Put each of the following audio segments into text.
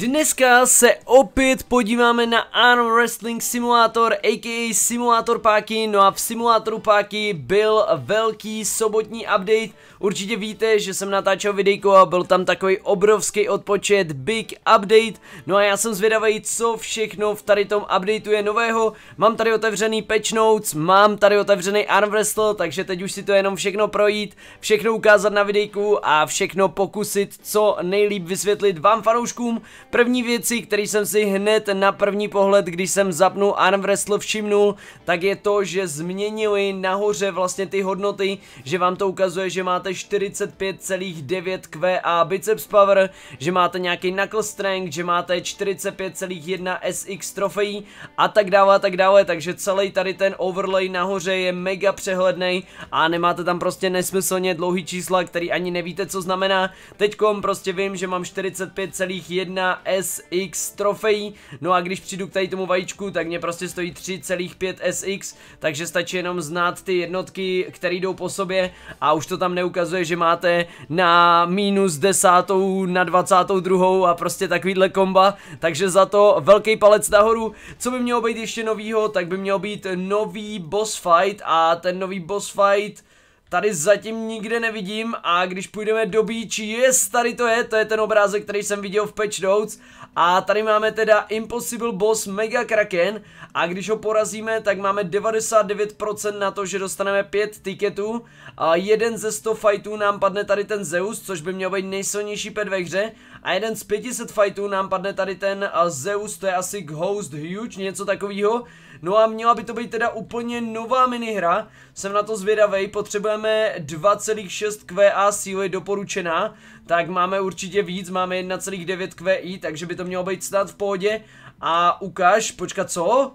Dneska se opět podíváme na Arm Wrestling Simulator, a.k.a. Simulator Páky, no a v Simulatoru Páky byl velký sobotní update, určitě víte, že jsem natáčel videjko a byl tam takový obrovský odpočet, big update, no a já jsem zvědavý, co všechno v tady tom updateu je nového, mám tady otevřený patch notes, mám tady otevřený Arm Wrestle, takže teď už si to jenom všechno projít, všechno ukázat na videjku a všechno pokusit co nejlíp vysvětlit vám fanouškům, První věcí, který jsem si hned na první pohled, když jsem zapnul Arm Wrestle všimnul, tak je to, že změnili nahoře vlastně ty hodnoty, že vám to ukazuje, že máte 45,9 QA biceps power, že máte nějaký knuckle strength, že máte 45,1 SX trofejí a tak dále a tak dále, takže celý tady ten overlay nahoře je mega přehledný a nemáte tam prostě nesmyslně dlouhý čísla, který ani nevíte, co znamená. Teďkom prostě vím, že mám 45,1 SX trofejí. No a když přijdu k tady tomu vajíčku, tak mě prostě stojí 3,5 SX, takže stačí jenom znát ty jednotky, které jdou po sobě a už to tam neukazuje, že máte na minus desátou, na 22. a prostě takovýhle komba, takže za to velký palec nahoru. Co by mělo být ještě novýho, tak by měl být nový boss fight a ten nový boss fight tady zatím nikde nevidím a když půjdeme do beach, jest, tady to je, to je ten obrázek, který jsem viděl v patch notes a tady máme teda Impossible Boss Mega Kraken a když ho porazíme, tak máme 99% na to, že dostaneme 5 tiketů a jeden ze 100 fightů nám padne tady ten Zeus, což by měl být nejsilnější pet ve hře a jeden z 500 fightů nám padne tady ten Zeus, to je asi Ghost Huge, něco takového No a měla by to být teda úplně nová minihra, jsem na to zvědavej, potřebujeme 2,6 QA síly doporučená, tak máme určitě víc, máme 1,9 QI, takže by to mělo být stát v pohodě. A ukáž, počkat, co?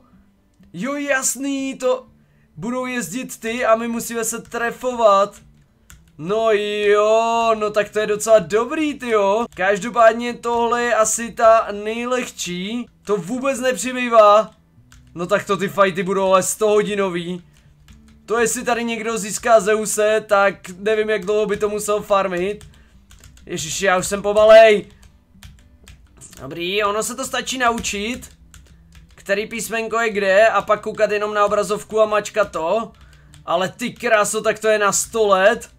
Jo jasný, to budou jezdit ty a my musíme se trefovat. No jo, no tak to je docela dobrý, ty. jo. Každopádně tohle je asi ta nejlehčí. To vůbec nepřibývá. No tak to ty fighty budou ale 100 hodinový. To jestli tady někdo získá Zeuse, tak nevím jak dlouho by to musel farmit. Ježiš, já už jsem pomalej. Dobrý, ono se to stačí naučit. Který písmenko je kde a pak koukat jenom na obrazovku a mačka to. Ale ty kraso, tak to je na 100 let,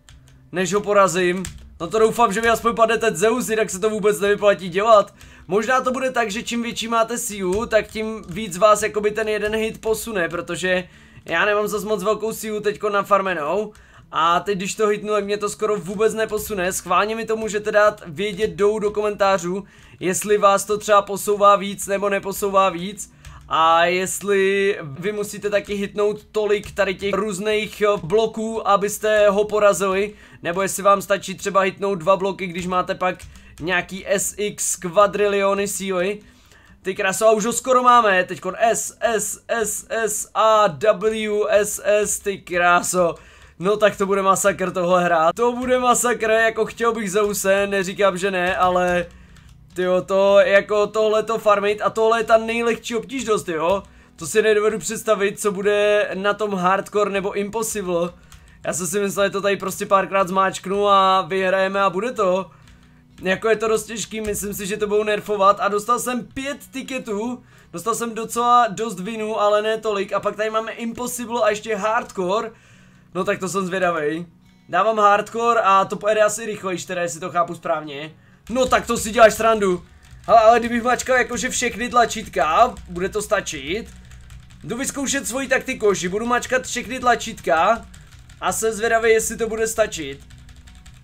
než ho porazím. No to doufám, že mi aspoň padne ten Zeus, jinak se to vůbec nevyplatí dělat. Možná to bude tak, že čím větší máte sílu, tak tím víc vás jakoby ten jeden hit posune, protože já nemám zas moc velkou sílu teďko farmenou. A teď když to hitnu, tak mě to skoro vůbec neposune. Schválně mi to můžete dát vědět dolů do komentářů, jestli vás to třeba posouvá víc nebo neposouvá víc. A jestli vy musíte taky hitnout tolik tady těch různých eh, bloků, abyste ho porazili, nebo jestli vám stačí třeba hitnout dva bloky, když máte pak nějaký SX kvadriliony síly. Ty kraso, už ho skoro máme, teďkon S, S, S, S, A, W, S, S, ty kráso. No tak to bude masakr tohle hrát. To bude masakr, jako chtěl bych Zeuse, neříkám, že ne, ale... Tyjo, to, jako tohle to farmit a tohle je ta nejlehčí obtížnost, jo. To si nedovedu představit, co bude na tom hardcore nebo impossible. Já jsem si myslel, že to tady prostě párkrát zmáčknu a vyhrajeme a bude to. Jako je to dost těžký, myslím si, že to budou nerfovat a dostal jsem pět tiketů, dostal jsem docela dost vinu, ale ne tolik a pak tady máme Impossible a ještě Hardcore, no tak to jsem zvědavej. Dávám Hardcore a to pojede asi rychleji, teda jestli to chápu správně. No tak to si děláš srandu. Ale ale kdybych mačkal jakože všechny tlačítka, bude to stačit. Jdu vyzkoušet svoji že budu mačkat všechny tlačítka a jsem zvědavý, jestli to bude stačit.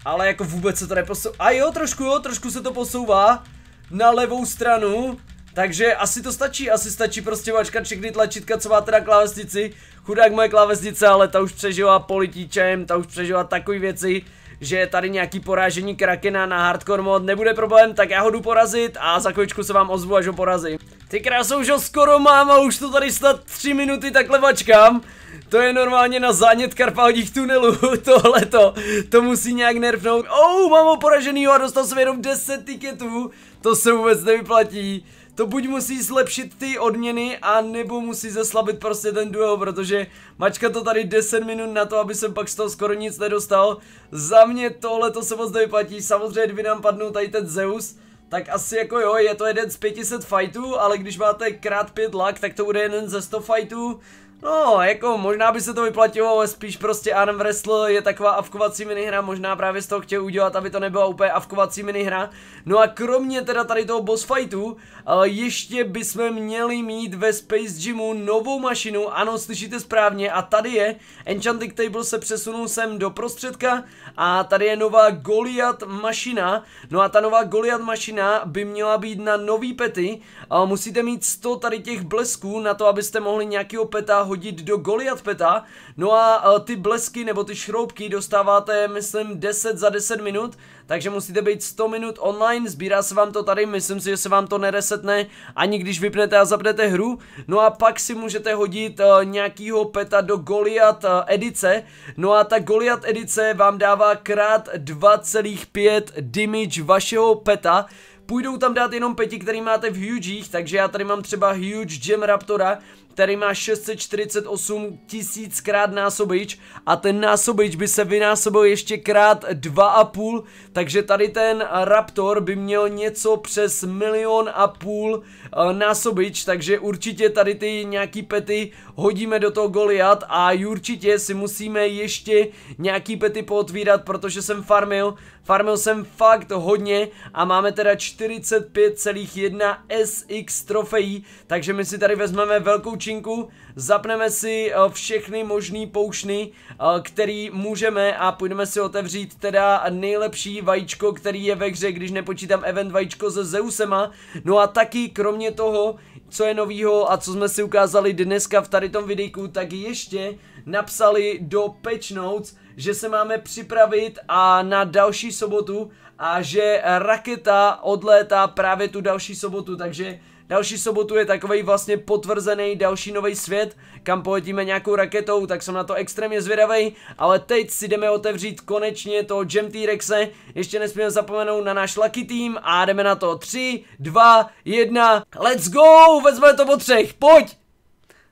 Ale jako vůbec se to neposouvá. A jo, trošku jo, trošku se to posouvá na levou stranu. Takže asi to stačí, asi stačí prostě mačkat všechny tlačítka, co máte na klávesnici. Chudák moje klávesnice, ale ta už přežila politíčem, ta už přežila takový věci, že je tady nějaký porážení krakena na hardcore mod, nebude problém, tak já ho jdu porazit a za chvíličku se vám ozvu, až ho porazím. Ty krásou, už ho skoro mám a už to tady snad 3 minuty takhle mačkám. To je normálně na zánět karpáhodích tunelů, tohleto, to musí nějak nerfnout. Oh, mám ho poražený a dostal jsem jenom 10 tiketů, to se vůbec nevyplatí. To buď musí zlepšit ty odměny, a nebo musí zeslabit prostě ten duel, protože mačka to tady 10 minut na to, aby jsem pak z toho skoro nic nedostal. Za mě tohle to se moc nevyplatí, samozřejmě kdyby nám padnou tady ten Zeus, tak asi jako jo, je to jeden z 500 fightů, ale když máte krát 5 lak, tak to bude jeden ze 100 fightů. No, jako možná by se to vyplatilo, ale spíš prostě Arm Wrestle je taková avkovací minihra, možná právě z toho chtěl udělat, aby to nebyla úplně avkovací minihra. No a kromě teda tady toho boss fightu, eh, ještě bychom měli mít ve Space Gymu novou mašinu, ano, slyšíte správně, a tady je, Enchanted Table se přesunul sem do prostředka a tady je nová Goliath mašina, no a ta nová Goliath mašina by měla být na nový pety, eh, musíte mít 100 tady těch blesků na to, abyste mohli nějakého peta hodit do Goliath Peta. No a ty blesky nebo ty šroubky dostáváte, myslím, 10 za 10 minut, takže musíte být 100 minut online, sbírá se vám to tady, myslím si, že se vám to neresetne, ani když vypnete a zapnete hru. No a pak si můžete hodit uh, nějakýho peta do Goliath uh, edice, no a ta Goliath edice vám dává krát 2,5 damage vašeho peta, půjdou tam dát jenom peti, který máte v hugech, takže já tady mám třeba huge gem raptora, který má 648 tisíc krát násobič a ten násobič by se vynásobil ještě krát 2,5, takže tady ten Raptor by měl něco přes milion a půl eh, násobič, takže určitě tady ty nějaký pety hodíme do toho Goliat a určitě si musíme ještě nějaký pety pootvírat, protože jsem farmil, farmil jsem fakt hodně a máme teda 45,1 SX trofejí, takže my si tady vezmeme velkou či odpočinku, zapneme si eh, všechny možný poušny, eh, který můžeme a půjdeme si otevřít teda nejlepší vajíčko, který je ve hře, když nepočítám event vajíčko se Zeusema. No a taky kromě toho, co je novýho a co jsme si ukázali dneska v tady tom videjku, tak ještě napsali do patch notes, že se máme připravit a na další sobotu a že raketa odlétá právě tu další sobotu, takže Další sobotu je takový vlastně potvrzený další nový svět, kam poletíme nějakou raketou, tak jsem na to extrémně zvědavý, ale teď si jdeme otevřít konečně toho Gem T-Rexe, ještě nesmíme zapomenout na náš Lucky Team a jdeme na to 3, 2, 1, let's go, vezmeme to po třech, pojď!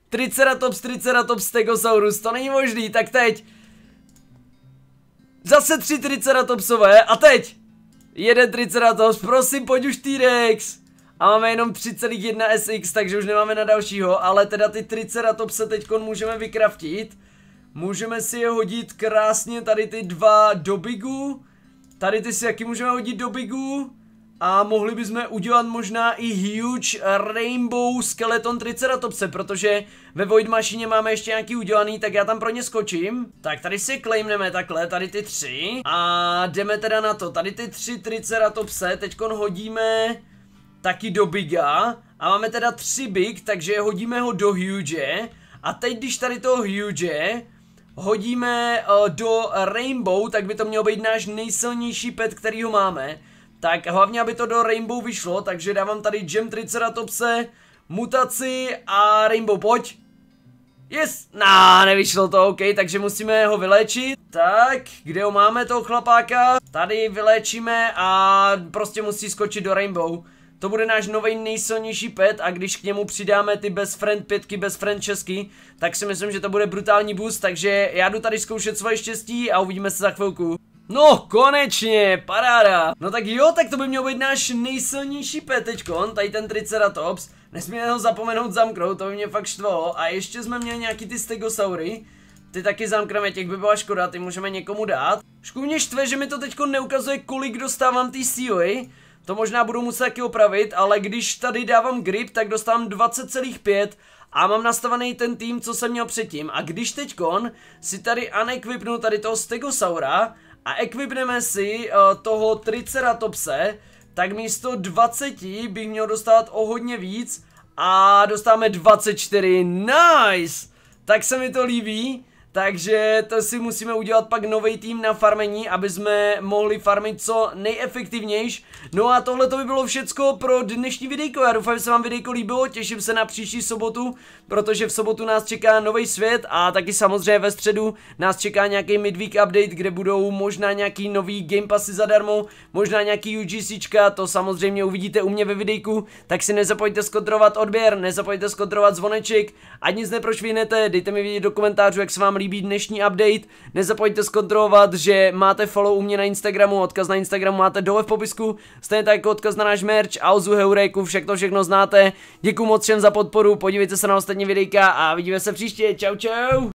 Triceratops, Triceratops, Stegosaurus, to není možný, tak teď. Zase tři Triceratopsové a teď. Jeden Triceratops, prosím, pojď už T-Rex a máme jenom 3,1 SX, takže už nemáme na dalšího, ale teda ty Triceratopse teď můžeme vykraftit. Můžeme si je hodit krásně tady ty dva do bigu. Tady ty si jaký můžeme hodit do bigu. A mohli bychom udělat možná i huge rainbow skeleton triceratopse, protože ve Void Machine máme ještě nějaký udělaný, tak já tam pro ně skočím. Tak tady si claimneme takhle, tady ty tři. A jdeme teda na to, tady ty tři triceratopse, teďkon hodíme taky do Biga a máme teda tři Big, takže hodíme ho do Huge a teď když tady toho Huge hodíme uh, do Rainbow, tak by to mělo být náš nejsilnější pet, který ho máme. Tak hlavně, aby to do Rainbow vyšlo, takže dávám tady Gem Triceratopse, mutaci a Rainbow, pojď. Yes, na, nevyšlo to, ok, takže musíme ho vyléčit. Tak, kde ho máme toho chlapáka? Tady vyléčíme a prostě musí skočit do Rainbow. To bude náš nový nejsilnější pet a když k němu přidáme ty best friend pětky, best friend česky, tak si myslím, že to bude brutální boost, takže já jdu tady zkoušet svoje štěstí a uvidíme se za chvilku. No, konečně, paráda. No tak jo, tak to by měl být náš nejsilnější petečkon, tady ten Triceratops. Nesmíme ho zapomenout zamknout, to by mě fakt štvalo. A ještě jsme měli nějaký ty stegosaury. Ty taky zamkneme, těch by byla škoda, ty můžeme někomu dát. Škůdně štve, že mi to teďko neukazuje, kolik dostávám ty COA. To možná budu muset taky opravit, ale když tady dávám grip, tak dostávám 20,5 a mám nastavený ten tým, co jsem měl předtím. A když teďkon si tady unekvipnu tady toho Stegosaura a ekvipneme si uh, toho Triceratopse, tak místo 20 bych měl dostat o hodně víc a dostáme 24, nice! Tak se mi to líbí. Takže to si musíme udělat pak nový tým na farmení, aby jsme mohli farmit co nejefektivnějš. No a tohle to by bylo všecko pro dnešní videjko. Já doufám, že se vám videjko líbilo, těším se na příští sobotu, protože v sobotu nás čeká nový svět a taky samozřejmě ve středu nás čeká nějaký midweek update, kde budou možná nějaký nový Game Passy zadarmo, možná nějaký UGCčka, to samozřejmě uvidíte u mě ve videjku, tak si nezapojte skontrolovat odběr, nezapojte skontrolovat zvoneček, ať nic neprošvínete, dejte mi vědět do komentářů, jak se vám líbí líbí dnešní update, nezapomeňte zkontrolovat, že máte follow u mě na Instagramu, odkaz na Instagramu máte dole v popisku, stejně tak jako odkaz na náš merch, Auzu Heureku, všechno všechno znáte, děkuji moc všem za podporu, podívejte se na ostatní videjka a vidíme se příště, čau čau!